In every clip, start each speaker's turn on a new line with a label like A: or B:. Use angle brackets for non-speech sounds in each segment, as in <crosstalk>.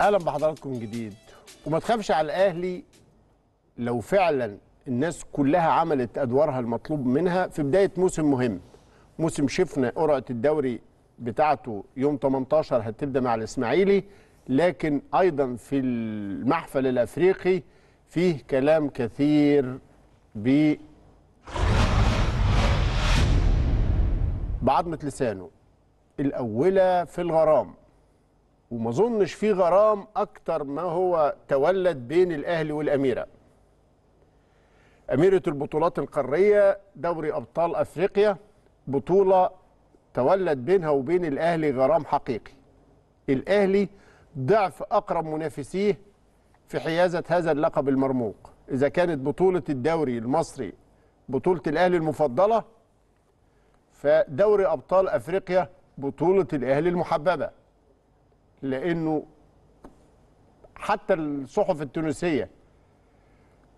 A: اهلا بحضراتكم جديد وما تخافش على الاهلي لو فعلا الناس كلها عملت ادوارها المطلوب منها في بدايه موسم مهم موسم شفنا قرعه الدوري بتاعته يوم 18 هتبدا مع الاسماعيلي لكن ايضا في المحفل الافريقي فيه كلام كثير ب بعضمه لسانه الاوله في الغرام وما اظنش في غرام اكتر ما هو تولد بين الاهلي والاميره اميره البطولات القاريه دوري ابطال افريقيا بطوله تولد بينها وبين الاهلي غرام حقيقي الاهلي ضعف اقرب منافسيه في حيازه هذا اللقب المرموق اذا كانت بطوله الدوري المصري بطوله الاهلي المفضله فدوري ابطال افريقيا بطوله الاهلي المحببه لانه حتى الصحف التونسيه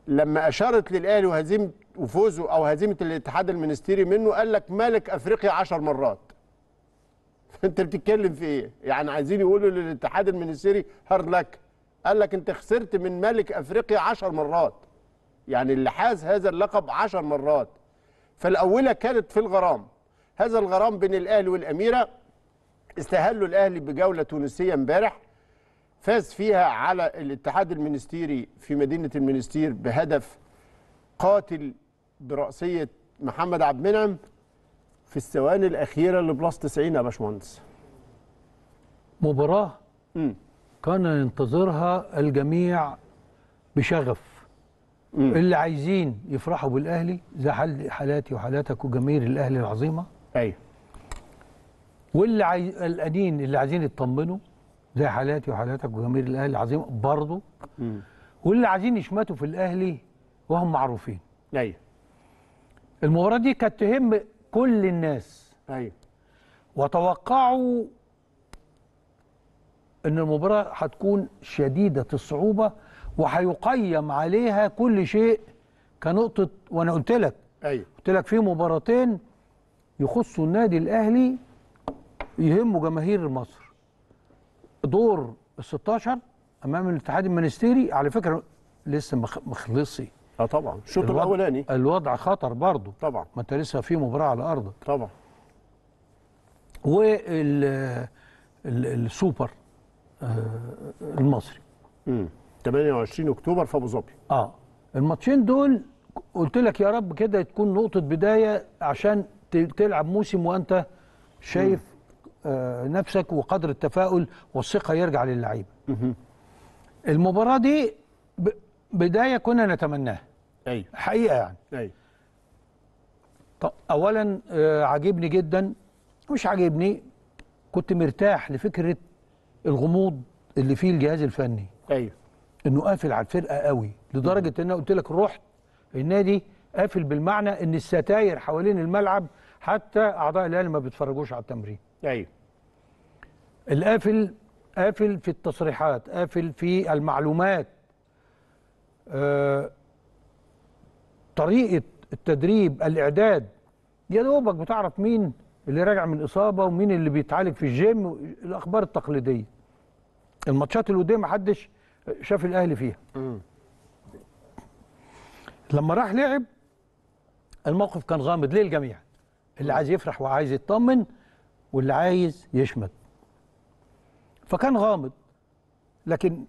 A: لما اشارت للاهلي وهزيمه وفوزه او هزيمه الاتحاد المنستيري منه قال لك ملك افريقيا 10 مرات <laughs> انت بتتكلم في ايه يعني عايزين يقولوا للاتحاد المنستيري هارد لك قال لك انت خسرت من ملك افريقيا 10 مرات يعني اللي حاز هذا اللقب 10 مرات فالاولى كانت في الغرام هذا الغرام بين الاهلي والاميره استهلوا الاهلي بجوله تونسيه امبارح فاز فيها على الاتحاد المنستيري في مدينه المنستير بهدف قاتل براسيه محمد عبد المنعم في الثواني الاخيره لبلاس 90 يا باشمهندس
B: مباراه م. كان ينتظرها الجميع بشغف م. اللي عايزين يفرحوا بالاهلي زي حال حالاتي وحالاتك وجماهير الاهلي العظيمه ايوه واللي عاي... اللي عايزين يطمنوا زي حالاتي وحالاتك وجماهير الاهلي العظيم برضه واللي عايزين يشمتوا في الاهلي وهم معروفين ايوه المباراه دي كانت تهم كل الناس ايوه وتوقعوا ان المباراه هتكون شديده الصعوبه وهيقيم عليها كل شيء كنقطه وانا قلت لك ايوه قلت لك في مباراتين يخصوا النادي الاهلي يهمه جماهير مصر دور ال 16 امام الاتحاد المانستيري على فكره لسه مخلصي اه طبعا الشوط الاولاني الوضع خطر برضه طبعا ما انت لسه في مباراه على ارضك طبعا وال السوبر آه، المصري
A: امم 28
B: اكتوبر في ابو ظبي اه الماتشين دول قلت لك يا رب كده تكون نقطه بدايه عشان تلعب موسم وانت شايف آه، نفسك وقدر التفاؤل والثقه يرجع للعيبه المباراه دي بدايه كنا نتمناها ايوه حقيقه يعني ايوه اولا آه، عاجبني جدا مش عاجبني كنت مرتاح لفكره الغموض اللي فيه الجهاز الفني ايوه انه قافل على الفرقه قوي لدرجه ان انا قلت لك رحت النادي قافل بالمعنى ان الستاير حوالين الملعب حتى اعضاء الاهلي ما بيتفرجوش على التمرين ايوه القافل قافل في التصريحات قافل في المعلومات آه طريقه التدريب الاعداد يا دوبك بتعرف مين اللي راجع من اصابه ومين اللي بيتعالج في الجيم الاخبار التقليديه الماتشات الوديه ما حدش شاف الاهلي فيها لما راح لعب الموقف كان غامض ليه الجميع اللي عايز يفرح وعايز يطمن واللي عايز يشمت فكان غامض لكن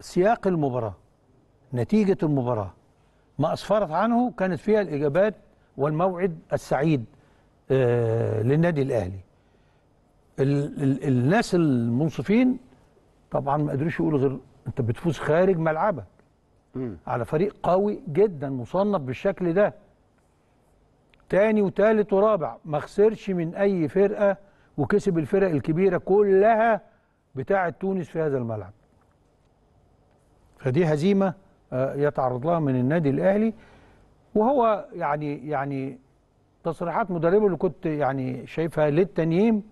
B: سياق المباراة نتيجة المباراة ما أسفرت عنه كانت فيها الإجابات والموعد السعيد آه، للنادي الأهلي الناس المنصفين طبعا ما قدروش يقولوا غير أنت بتفوز خارج ملعبك على فريق قوي جدا مصنف بالشكل ده تاني وتالت ورابع ما خسرش من اي فرقه وكسب الفرق الكبيره كلها بتاعه تونس في هذا الملعب فدي هزيمه آه، يتعرض لها من النادي الاهلي وهو يعني يعني تصريحات مدربه اللي كنت يعني شايفها للتنييم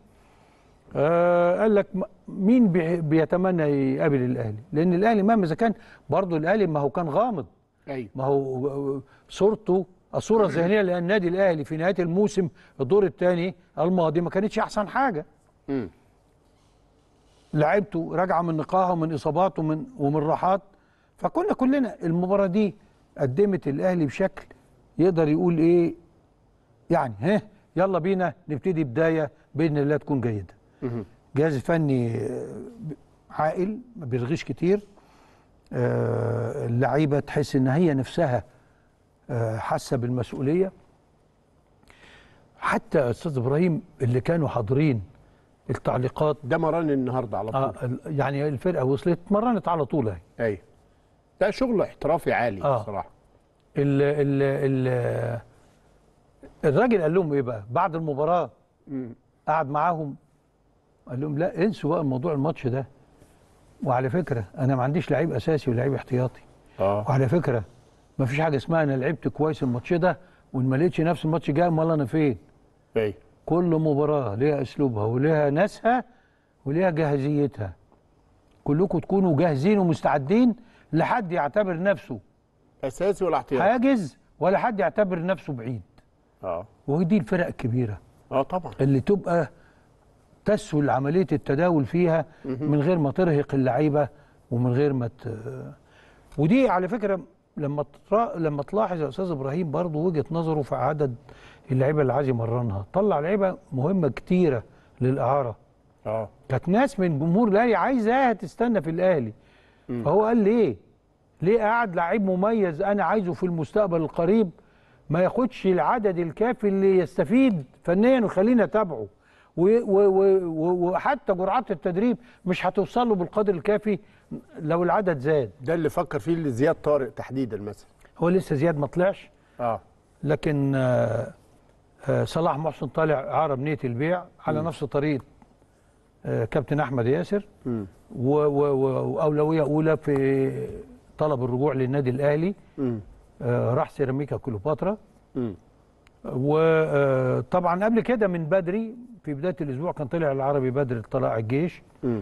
B: آه قال لك مين بيتمنى يقابل الاهلي لان الاهلي مهما اذا كان برضه الاهلي ما هو كان غامض ايوه ما هو آه، آه، صورته الصورة الذهنية لأن النادي الأهلي في نهاية الموسم الدور الثاني الماضي ما كانتش أحسن حاجة لعبته راجعة من نقاهة ومن إصابات ومن ومن راحات فكنا كلنا المباراة دي قدمت الأهلي بشكل يقدر يقول إيه يعني ها يلا بينا نبتدي بداية بإذن الله تكون جيدة جهاز فني آه، عاقل ما بيرغيش كتير آه، اللعيبة تحس إن هي نفسها حاسه بالمسؤوليه حتى استاذ ابراهيم اللي كانوا حاضرين التعليقات ده مران النهارده على طول آه يعني الفرقه وصلت مرنت على طول اهي ايوه ده شغل احترافي عالي آه. بصراحه ال ال ال الراجل قال لهم ايه بقى بعد المباراه م. قعد معاهم قال لهم لا انسوا بقى موضوع الماتش ده وعلى فكره انا ما عنديش لعيب اساسي ولعيب احتياطي آه. وعلى فكره ما فيش حاجه اسمها انا لعبت كويس الماتش ده وما لقيتش نفس الماتش جاي امال انا فين ايوه كل مباراه ليها اسلوبها وليها ناسها وليها جاهزيتها كلكم تكونوا جاهزين ومستعدين لحد يعتبر نفسه اساسي ولا احتياطي حاجز ولا حد يعتبر نفسه بعيد اه ودي الفرق الكبيره اه طبعا اللي تبقى تسهل عمليه التداول فيها من غير ما ترهق اللعيبه ومن غير ما ت... ودي على فكره لما لما تلاحظ يا استاذ ابراهيم برضه وجهه نظره في عدد اللعيبه اللي عايز يمرنها طلع لعيبه مهمه كتيره للاعاره اه كانت ناس من جمهور الاهلي عايزاها تستنى في الاهلي م. فهو قال ليه ليه قعد لعيب مميز انا عايزه في المستقبل القريب ما ياخدش العدد الكافي اللي يستفيد فنيا وخلينا اتابعه وحتى جرعات التدريب مش هتوصل له بالقدر الكافي لو العدد زاد ده اللي فكر
A: فيه اللي زياد طارق تحديدا مثلا
B: هو لسه زياد ما طلعش اه لكن آه آه صلاح محسن طالع عرب نيه البيع على م. نفس طريقه آه كابتن احمد ياسر و و واولويه اولى في طلب الرجوع للنادي الاهلي آه راح سيراميكا كليوباترا وطبعا آه، قبل كده من بدري في بدايه الاسبوع كان طلع العربي بدري طلائع الجيش م.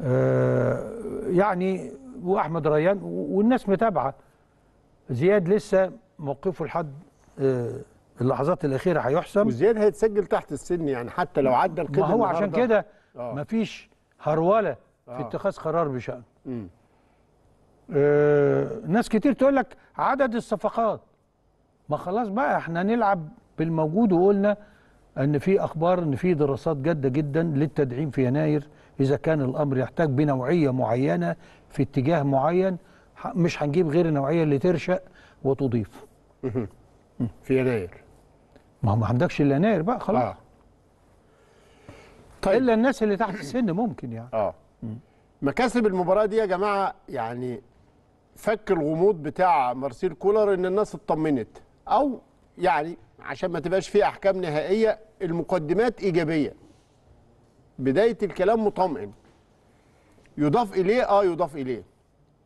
B: آه، يعني واحمد ريان والناس متابعه زياد لسه موقفه لحد آه، اللحظات الاخيره هيحسم وزياد هيتسجل تحت السن يعني حتى لو عدى القيد ما هو عشان كده آه. مفيش هروله في آه. اتخاذ قرار بشانه آه ناس كتير تقول لك عدد الصفقات ما خلاص بقى احنا نلعب بالموجود وقلنا أن في أخبار أن في دراسات جادة جدا للتدعيم في يناير إذا كان الأمر يحتاج بنوعية معينة في اتجاه معين مش هنجيب غير النوعية اللي ترشق وتضيف في يناير ما هو ما عندكش إلا يناير بقى خلاص آه. طيب. إلا الناس اللي تحت
A: السن ممكن يعني آه. مكاسب المباراة دي يا جماعة يعني فك الغموض بتاع مارسيل كولر ان الناس اطمنت او يعني عشان ما تبقاش في احكام نهائيه المقدمات ايجابيه بدايه الكلام مطمئن يضاف اليه اه يضاف اليه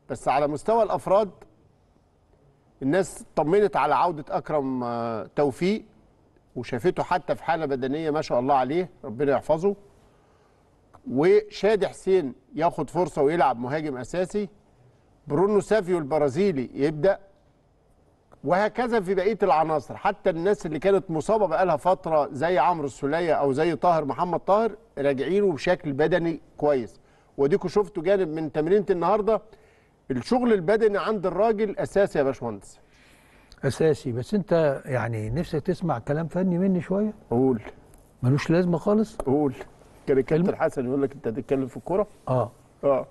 A: بس على مستوى الافراد الناس طمنت على عوده اكرم آه، توفيق وشافته حتى في حاله بدنيه ما شاء الله عليه ربنا يحفظه وشادي حسين ياخد فرصه ويلعب مهاجم اساسي برونو سافيو البرازيلي يبدا وهكذا في بقيه العناصر حتى الناس اللي كانت مصابه بقالها فتره زي عمرو السوليه او زي طاهر محمد طاهر راجعين بشكل بدني كويس واديكوا شفتوا جانب من تمرينه النهارده الشغل البدني عند الراجل اساسي يا باشمهندس
B: اساسي بس انت يعني نفسك تسمع كلام فني مني شويه قول ملوش لازمه خالص قول كان الكابتن الم... حسن يقول
A: لك انت هتتكلم في الكوره اه اه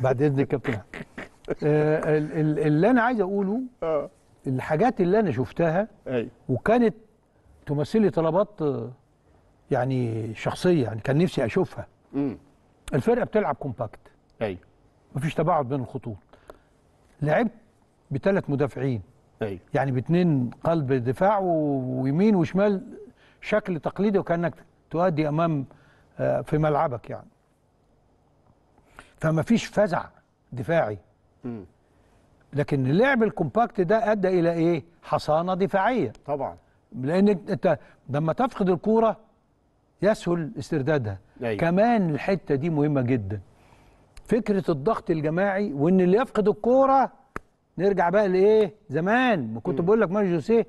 B: بعد اذن الكابتن <laughs> آه، اللي انا عايز اقوله اه الحاجات اللي انا شفتها أي. وكانت تمثل لي طلبات يعني شخصيه يعني كان نفسي اشوفها مم. الفرقه بتلعب كومباكت ايوه مفيش تباعد بين الخطوط لعبت بثلاث مدافعين ايوه يعني باثنين قلب دفاع ويمين وشمال شكل تقليدي وكانك تؤدي امام آه، في ملعبك يعني فمفيش فزع دفاعي مم. لكن اللعب الكومباكت ده ادى الى ايه حصانه دفاعيه طبعا لان انت لما تفقد الكوره يسهل استردادها أيوة. كمان الحته دي مهمه جدا فكره الضغط الجماعي وان اللي يفقد الكوره نرجع بقى لايه زمان ما كنت بقول لك ماريو جوسيه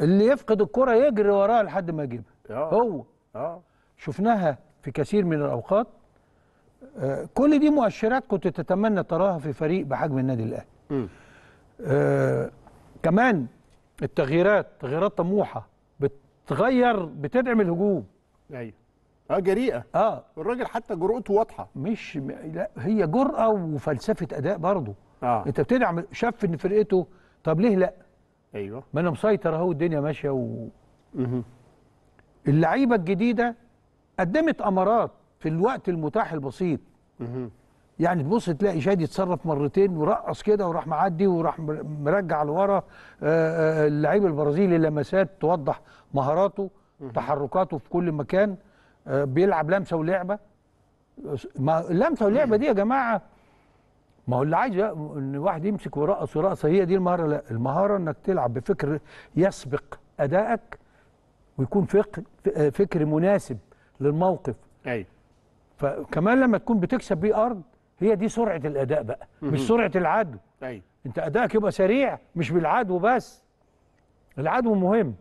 B: اللي يفقد الكوره يجري وراها لحد ما يجيبها آه. هو اه شفناها في كثير من الاوقات كل دي مؤشرات كنت تتمنى تراها في فريق بحجم النادي الاهلي آه، كمان التغييرات تغييرات طموحه بتغير بتدعم الهجوم ايوه اه جريئه اه الراجل حتى جرأته واضحه مش م... لا هي جرأه وفلسفه اداء برضه آه. انت بتدعم شاف ان فرقته طب ليه لا ايوه ما انا مسيطر اهو الدنيا ماشيه و اللعيبه الجديده قدمت امارات في الوقت المتاح البسيط يعني تبص تلاقي شادي اتصرف مرتين ورقص كده وراح معدي وراح مرجع لورا آه، آه، اللعيب البرازيلي لمسات توضح مهاراته تحركاته في كل مكان آه، بيلعب لمسه ولعبه ما لمسه ولعبه دي يا جماعه ما هو اللي عايز ان واحد يمسك ويرقص ورقصه هي دي المهاره لا المهاره انك تلعب بفكر يسبق ادائك ويكون فكر فكر مناسب للموقف ايوه فكمان لما تكون بتكسب بيه ارض هي دي سرعه الاداء بقى مش سرعه العدو ايوه انت ادائك يبقى سريع مش بالعدو بس العدو مهم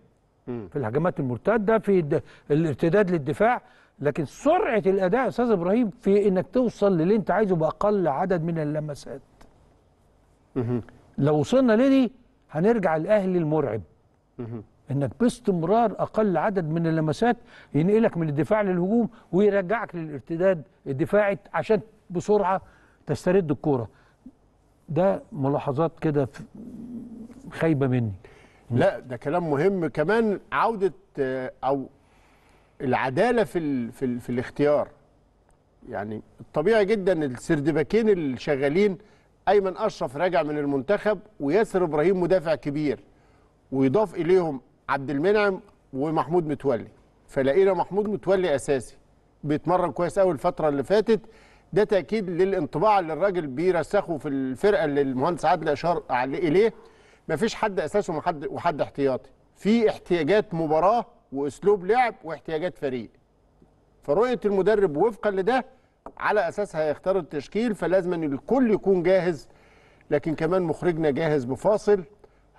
B: في الهجمات المرتده في الارتداد للدفاع لكن سرعه الاداء يا استاذ ابراهيم في انك توصل للي انت عايزه باقل عدد من اللمسات لو وصلنا لدي هنرجع الاهلي المرعب انك باستمرار اقل عدد من اللمسات ينقلك من الدفاع للهجوم ويرجعك للارتداد الدفاعي عشان بسرعه تسترد الكوره ده
A: ملاحظات كده خايبه مني لا ده كلام مهم كمان عوده او العداله في الـ في, الـ في الاختيار يعني الطبيعي جدا السردباكين اللي شغالين ايمن اشرف راجع من المنتخب وياسر ابراهيم مدافع كبير ويضاف اليهم عبد المنعم ومحمود متولي فلقينا محمود متولي اساسي بيتمرن كويس قوي الفتره اللي فاتت ده تاكيد للانطباع اللي الراجل بيرسخه في الفرقه اللي المهندس عادل اشار اليه مفيش حد اساسي وحد وحد احتياطي في احتياجات مباراه واسلوب لعب واحتياجات فريق فرؤيه المدرب وفقا لده على اساس هيختار التشكيل فلازم ان الكل يكون جاهز لكن كمان مخرجنا جاهز بفاصل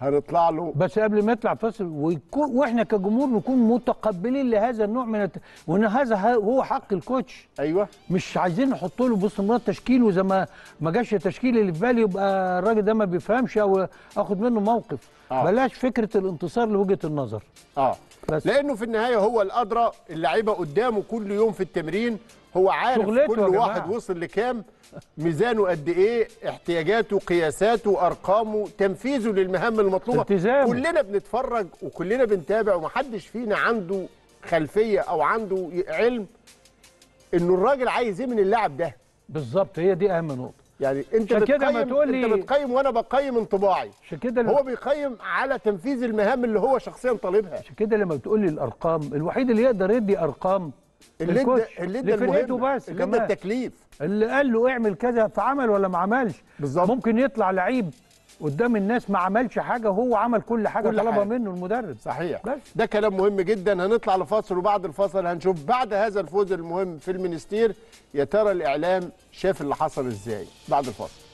A: هنطلع له بس قبل ما يطلع فاصل واحنا
B: كجمهور نكون متقبلين لهذا النوع من الت... وان هذا هو حق الكوتش ايوه مش عايزين نحط له مرات تشكيل واذا ما ما جاش التشكيل اللي في بالي يبقى الراجل ده ما بيفهمش او اخد منه موقف آه. بلاش فكره الانتصار لوجهه النظر
A: اه بس. لانه في النهايه هو الادرى اللعيبه قدامه كل يوم في التمرين هو عارف كل واحد وصل لكام ميزانه قد ايه احتياجاته قياساته ارقامه تنفيذه للمهام المطلوبه التزام. كلنا بنتفرج وكلنا بنتابع ومحدش فينا عنده خلفيه او عنده علم انه الراجل عايز ايه من اللاعب ده بالظبط هي دي اهم نقطه يعني انت كده ما تقول لي انت بتقيم وانا بقيم انطباعي عشان كده هو بيقيم على تنفيذ المهام اللي هو شخصيا طالبها عشان
B: كده لما بتقول لي الارقام الوحيد اللي يقدر يدي ارقام اللي ادى اللي ادى لفرقته بس اللي التكليف اللي قال له اعمل كذا فعمل ولا ما عملش بالظبط ممكن يطلع لعيب قدام الناس ما عملش حاجه وهو عمل كل حاجه طلبها منه المدرب
A: صحيح بس. ده كلام مهم جدا هنطلع لفاصل وبعد الفاصل هنشوف بعد هذا الفوز المهم في المنستير يا ترى الاعلام شاف اللي حصل ازاي بعد الفاصل